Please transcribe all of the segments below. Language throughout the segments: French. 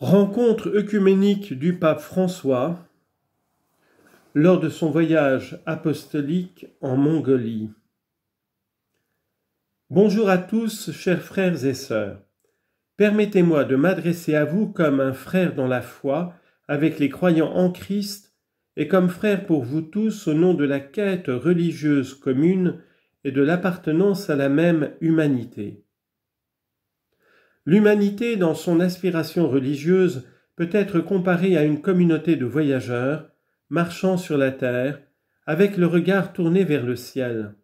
Rencontre œcuménique du pape François lors de son voyage apostolique en Mongolie. Bonjour à tous, chers frères et sœurs. Permettez-moi de m'adresser à vous comme un frère dans la foi, avec les croyants en Christ, et comme frère pour vous tous au nom de la quête religieuse commune et de l'appartenance à la même humanité. L'humanité, dans son aspiration religieuse, peut être comparée à une communauté de voyageurs, marchant sur la terre, avec le regard tourné vers le ciel.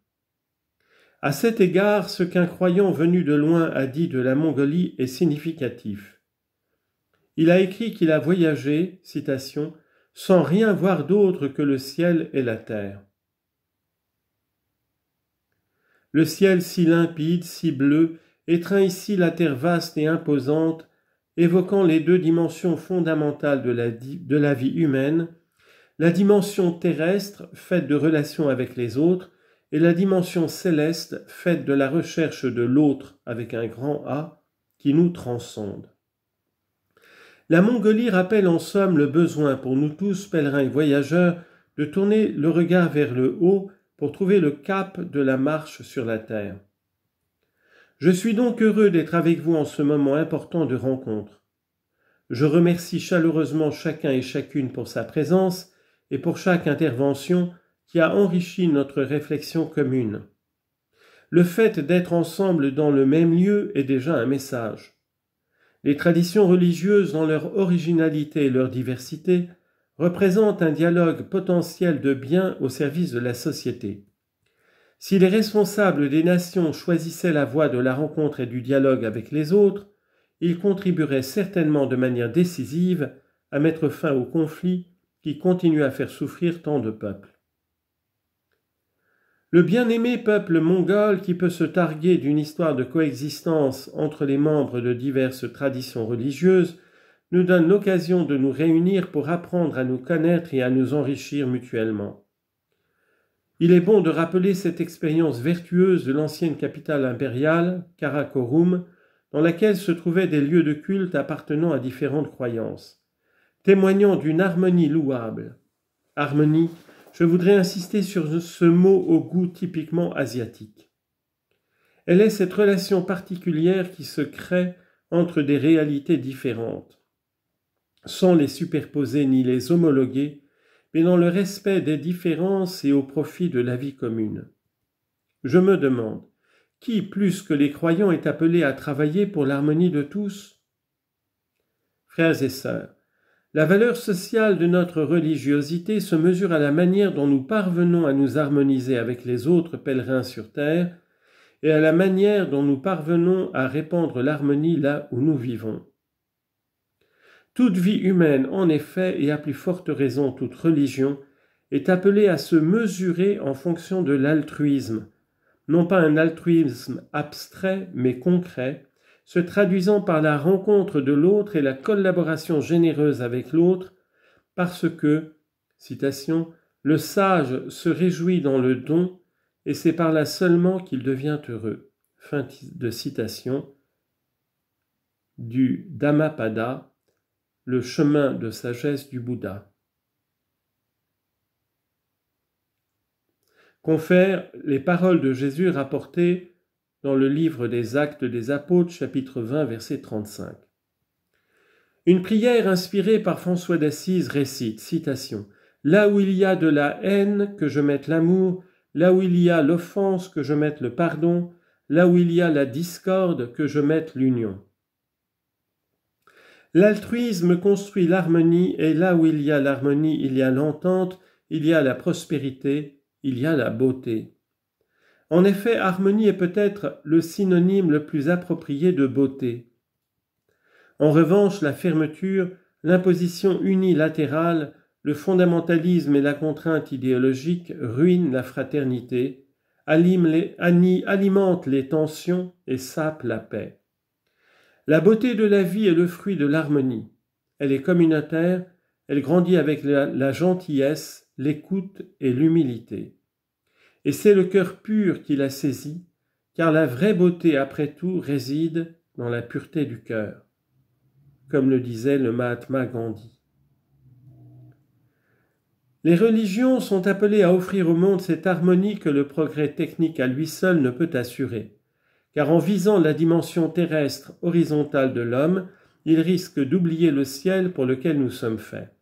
À cet égard, ce qu'un croyant venu de loin a dit de la Mongolie est significatif. Il a écrit qu'il a voyagé, citation, sans rien voir d'autre que le ciel et la terre. Le ciel si limpide, si bleu, étreint ici la terre vaste et imposante, évoquant les deux dimensions fondamentales de la, de la vie humaine, la dimension terrestre, faite de relations avec les autres, et la dimension céleste, faite de la recherche de l'autre avec un grand A, qui nous transcende. La Mongolie rappelle en somme le besoin pour nous tous, pèlerins et voyageurs, de tourner le regard vers le haut pour trouver le cap de la marche sur la terre. Je suis donc heureux d'être avec vous en ce moment important de rencontre. Je remercie chaleureusement chacun et chacune pour sa présence et pour chaque intervention qui a enrichi notre réflexion commune. Le fait d'être ensemble dans le même lieu est déjà un message. Les traditions religieuses, dans leur originalité et leur diversité, représentent un dialogue potentiel de bien au service de la société. Si les responsables des nations choisissaient la voie de la rencontre et du dialogue avec les autres, ils contribueraient certainement de manière décisive à mettre fin au conflit qui continue à faire souffrir tant de peuples. Le bien-aimé peuple mongol qui peut se targuer d'une histoire de coexistence entre les membres de diverses traditions religieuses nous donne l'occasion de nous réunir pour apprendre à nous connaître et à nous enrichir mutuellement. Il est bon de rappeler cette expérience vertueuse de l'ancienne capitale impériale, Karakorum, dans laquelle se trouvaient des lieux de culte appartenant à différentes croyances, témoignant d'une harmonie louable. Harmonie, je voudrais insister sur ce mot au goût typiquement asiatique. Elle est cette relation particulière qui se crée entre des réalités différentes, sans les superposer ni les homologuer, mais dans le respect des différences et au profit de la vie commune. Je me demande, qui plus que les croyants est appelé à travailler pour l'harmonie de tous Frères et sœurs, la valeur sociale de notre religiosité se mesure à la manière dont nous parvenons à nous harmoniser avec les autres pèlerins sur terre et à la manière dont nous parvenons à répandre l'harmonie là où nous vivons. Toute vie humaine, en effet, et à plus forte raison toute religion, est appelée à se mesurer en fonction de l'altruisme, non pas un altruisme abstrait mais concret, se traduisant par la rencontre de l'autre et la collaboration généreuse avec l'autre, parce que, citation, le sage se réjouit dans le don, et c'est par là seulement qu'il devient heureux. Fin de citation du Dhammapada, le chemin de sagesse du Bouddha. Confère les paroles de Jésus rapportées dans le livre des Actes des Apôtres, chapitre 20, verset 35. Une prière inspirée par François d'Assise récite, citation, Là où il y a de la haine, que je mette l'amour, là où il y a l'offense, que je mette le pardon, là où il y a la discorde, que je mette l'union. L'altruisme construit l'harmonie et là où il y a l'harmonie, il y a l'entente, il y a la prospérité, il y a la beauté. En effet, harmonie est peut-être le synonyme le plus approprié de beauté. En revanche, la fermeture, l'imposition unilatérale, le fondamentalisme et la contrainte idéologique ruinent la fraternité, alimentent les tensions et sapent la paix. La beauté de la vie est le fruit de l'harmonie. Elle est communautaire, elle grandit avec la, gentillesse, l'écoute et l'humilité. Et c'est le cœur pur qui la saisit, car la vraie beauté, après tout, réside dans la pureté du cœur, comme le disait le Mahatma Gandhi. Les religions sont appelées à offrir au monde cette harmonie que le progrès technique à lui seul ne peut assurer car en visant la dimension terrestre horizontale de l'homme, il risque d'oublier le ciel pour lequel nous sommes faits.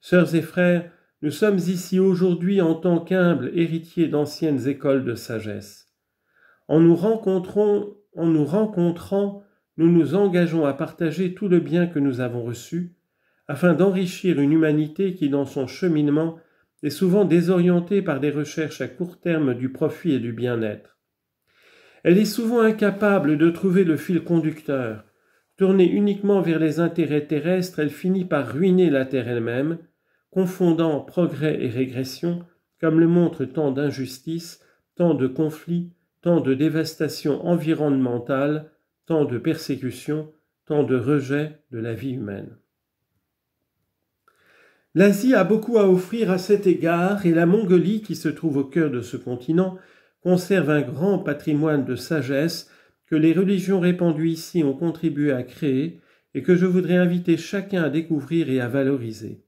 Sœurs et frères, nous sommes ici aujourd'hui en tant qu'humbles héritiers d'anciennes écoles de sagesse. En nous, en nous rencontrant, nous nous engageons à partager tout le bien que nous avons reçu, afin d'enrichir une humanité qui, dans son cheminement, est souvent désorientée par des recherches à court terme du profit et du bien-être. Elle est souvent incapable de trouver le fil conducteur. Tournée uniquement vers les intérêts terrestres, elle finit par ruiner la Terre elle-même, confondant progrès et régression, comme le montrent tant d'injustices, tant de conflits, tant de dévastations environnementales, tant de persécutions, tant de rejets de la vie humaine. L'Asie a beaucoup à offrir à cet égard et la Mongolie, qui se trouve au cœur de ce continent, conserve un grand patrimoine de sagesse que les religions répandues ici ont contribué à créer et que je voudrais inviter chacun à découvrir et à valoriser.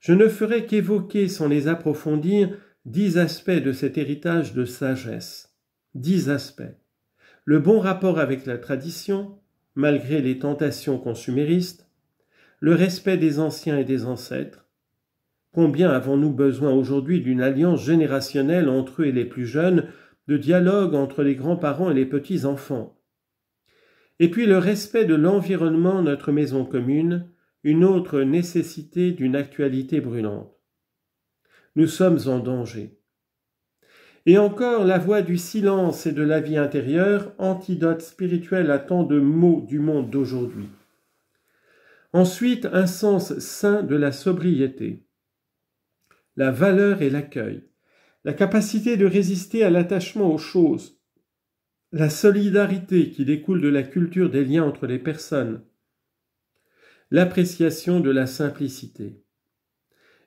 Je ne ferai qu'évoquer sans les approfondir dix aspects de cet héritage de sagesse. Dix aspects. Le bon rapport avec la tradition, malgré les tentations consuméristes, le respect des anciens et des ancêtres, Combien avons-nous besoin aujourd'hui d'une alliance générationnelle entre eux et les plus jeunes, de dialogue entre les grands-parents et les petits-enfants Et puis le respect de l'environnement, notre maison commune, une autre nécessité d'une actualité brûlante. Nous sommes en danger. Et encore la voix du silence et de la vie intérieure, antidote spirituel à tant de maux du monde d'aujourd'hui. Ensuite, un sens sain de la sobriété la valeur et l'accueil, la capacité de résister à l'attachement aux choses, la solidarité qui découle de la culture des liens entre les personnes, l'appréciation de la simplicité,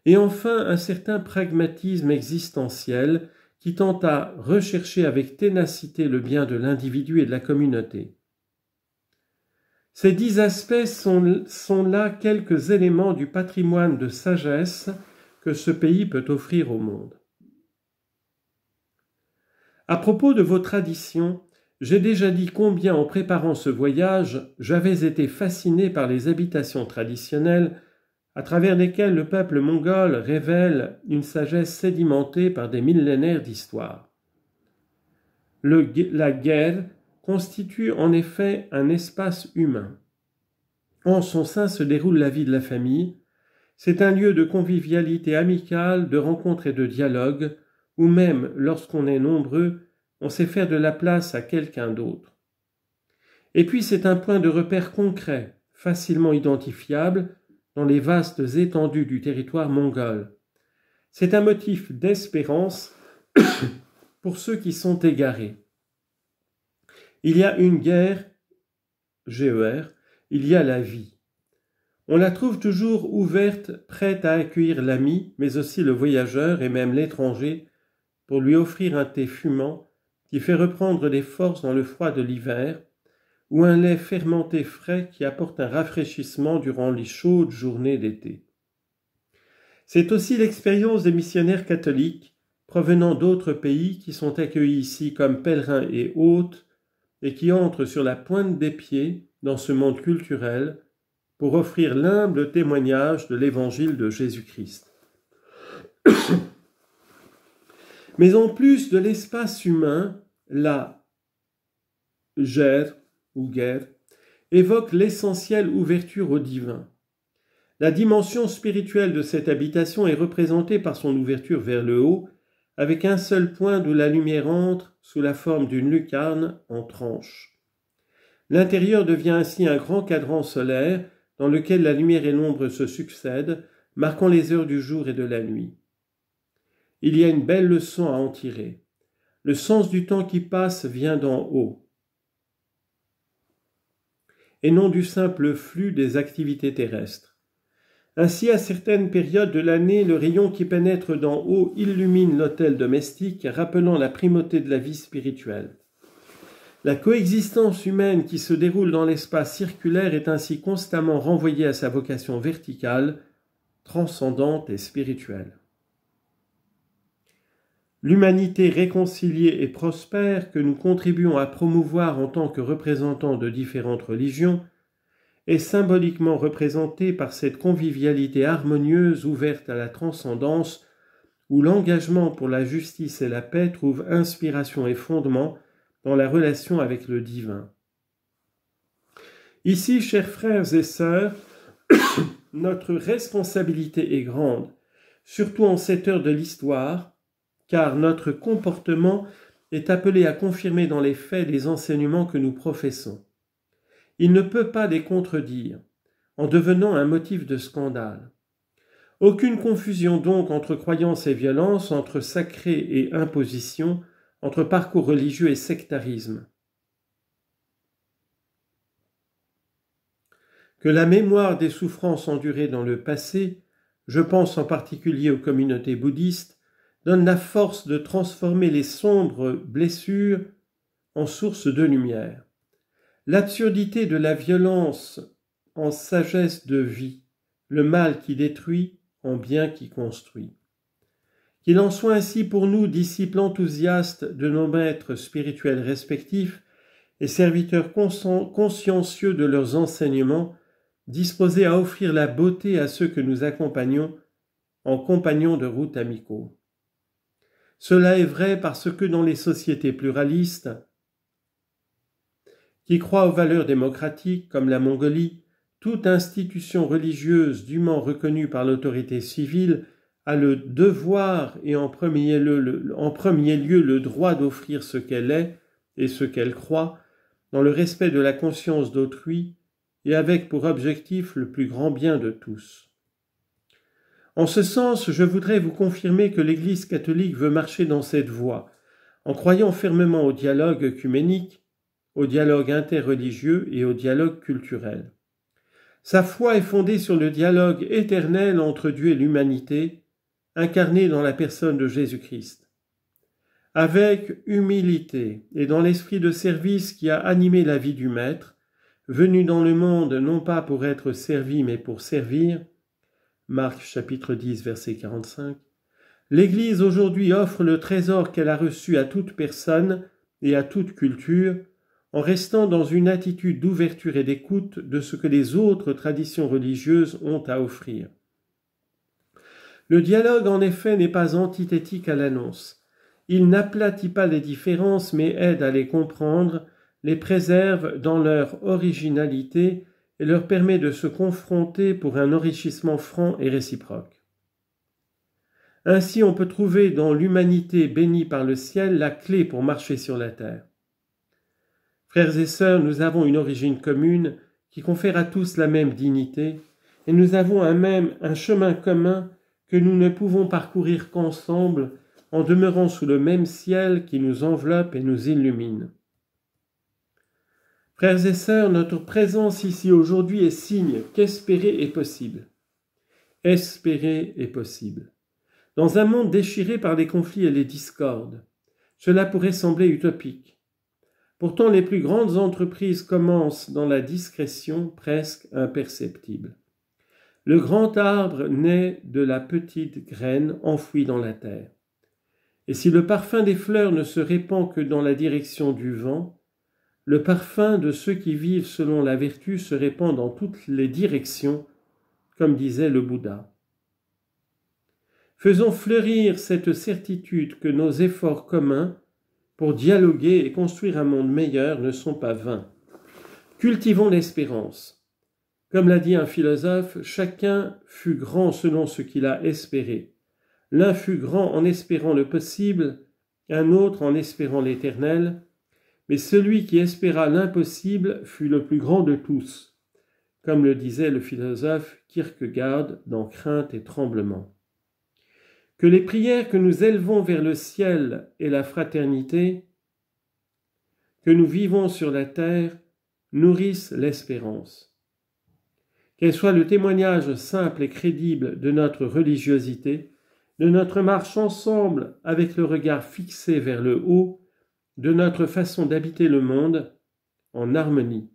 et enfin un certain pragmatisme existentiel qui tend à rechercher avec ténacité le bien de l'individu et de la communauté. Ces dix aspects sont, sont là quelques éléments du patrimoine de sagesse que ce pays peut offrir au monde. À propos de vos traditions, j'ai déjà dit combien en préparant ce voyage, j'avais été fasciné par les habitations traditionnelles à travers lesquelles le peuple mongol révèle une sagesse sédimentée par des millénaires d'histoire. La guerre constitue en effet un espace humain. En son sein se déroule la vie de la famille, c'est un lieu de convivialité amicale, de rencontre et de dialogue, où même lorsqu'on est nombreux, on sait faire de la place à quelqu'un d'autre. Et puis c'est un point de repère concret, facilement identifiable, dans les vastes étendues du territoire mongol. C'est un motif d'espérance pour ceux qui sont égarés. Il y a une guerre, GER, il y a la vie. On la trouve toujours ouverte, prête à accueillir l'ami, mais aussi le voyageur et même l'étranger, pour lui offrir un thé fumant qui fait reprendre les forces dans le froid de l'hiver, ou un lait fermenté frais qui apporte un rafraîchissement durant les chaudes journées d'été. C'est aussi l'expérience des missionnaires catholiques provenant d'autres pays qui sont accueillis ici comme pèlerins et hôtes et qui entrent sur la pointe des pieds dans ce monde culturel pour offrir l'humble témoignage de l'évangile de Jésus-Christ. Mais en plus de l'espace humain, la gère ou guerre évoque l'essentielle ouverture au divin. La dimension spirituelle de cette habitation est représentée par son ouverture vers le haut, avec un seul point d'où la lumière entre sous la forme d'une lucarne en tranche. L'intérieur devient ainsi un grand cadran solaire dans lequel la lumière et l'ombre se succèdent, marquant les heures du jour et de la nuit. Il y a une belle leçon à en tirer. Le sens du temps qui passe vient d'en haut, et non du simple flux des activités terrestres. Ainsi, à certaines périodes de l'année, le rayon qui pénètre d'en haut illumine l'autel domestique, rappelant la primauté de la vie spirituelle. La coexistence humaine qui se déroule dans l'espace circulaire est ainsi constamment renvoyée à sa vocation verticale, transcendante et spirituelle. L'humanité réconciliée et prospère que nous contribuons à promouvoir en tant que représentants de différentes religions est symboliquement représentée par cette convivialité harmonieuse ouverte à la transcendance où l'engagement pour la justice et la paix trouve inspiration et fondement dans la relation avec le divin. Ici, chers frères et sœurs, notre responsabilité est grande, surtout en cette heure de l'histoire, car notre comportement est appelé à confirmer dans les faits les enseignements que nous professons. Il ne peut pas les contredire, en devenant un motif de scandale. Aucune confusion donc entre croyance et violence, entre sacré et imposition, entre parcours religieux et sectarisme. Que la mémoire des souffrances endurées dans le passé, je pense en particulier aux communautés bouddhistes, donne la force de transformer les sombres blessures en sources de lumière. L'absurdité de la violence en sagesse de vie, le mal qui détruit en bien qui construit. Qu'il en soit ainsi pour nous, disciples enthousiastes de nos maîtres spirituels respectifs et serviteurs consciencieux de leurs enseignements, disposés à offrir la beauté à ceux que nous accompagnons en compagnons de route amicaux. Cela est vrai parce que dans les sociétés pluralistes, qui croient aux valeurs démocratiques comme la Mongolie, toute institution religieuse dûment reconnue par l'autorité civile a le devoir et en premier, lieu le, droit d'offrir ce qu'elle est et ce qu'elle croit, dans le respect de la conscience d'autrui et avec pour objectif le plus grand bien de tous. En ce sens, je voudrais vous confirmer que l'Église catholique veut marcher dans cette voie, en croyant fermement au dialogue œcuménique, au dialogue interreligieux et au dialogue culturel. Sa foi est fondée sur le dialogue éternel entre Dieu et l'humanité, incarné dans la personne de Jésus-Christ. Avec humilité et dans l'esprit de service qui a animé la vie du Maître, venu dans le monde non pas pour être servi mais pour servir, Marc chapitre 10 verset 45, l'Église aujourd'hui offre le trésor qu'elle a reçu à toute personne et à toute culture, en restant dans une attitude d'ouverture et d'écoute de ce que les autres traditions religieuses ont à offrir. Le dialogue, en effet, n'est pas antithétique à l'annonce. Il n'aplatit pas les différences, mais aide à les comprendre, les préserve dans leur originalité et leur permet de se confronter pour un enrichissement franc et réciproque. Ainsi on peut trouver dans l'humanité bénie par le ciel la clé pour marcher sur la terre. Frères et sœurs, nous avons une origine commune qui confère à tous la même dignité, et nous avons un même un chemin commun que nous ne pouvons parcourir qu'ensemble en demeurant sous le même ciel qui nous enveloppe et nous illumine. Frères et sœurs, notre présence ici aujourd'hui est signe qu'espérer est possible. Espérer est possible. Dans un monde déchiré par les conflits et les discordes, cela pourrait sembler utopique. Pourtant, les plus grandes entreprises commencent dans la discrétion presque imperceptible. Le grand arbre naît de la petite graine enfouie dans la terre. Et si le parfum des fleurs ne se répand que dans la direction du vent, le parfum de ceux qui vivent selon la vertu se répand dans toutes les directions, comme disait le Bouddha. Faisons fleurir cette certitude que nos efforts communs pour dialoguer et construire un monde meilleur ne sont pas vains. Cultivons l'espérance. Comme l'a dit un philosophe, chacun fut grand selon ce qu'il a espéré. L'un fut grand en espérant le possible, un autre en espérant l'éternel, mais celui qui espéra l'impossible fut le plus grand de tous, comme le disait le philosophe Kierkegaard dans Crainte et Tremblement. Que les prières que nous élevons vers le ciel et la fraternité, que nous vivons sur la terre, nourrissent l'espérance qu'elle soit le témoignage simple et crédible de notre religiosité, de notre marche ensemble avec le regard fixé vers le haut, de notre façon d'habiter le monde en harmonie.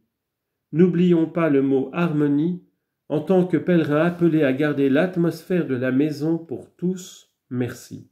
N'oublions pas le mot harmonie en tant que pèlerin appelé à garder l'atmosphère de la maison pour tous. Merci.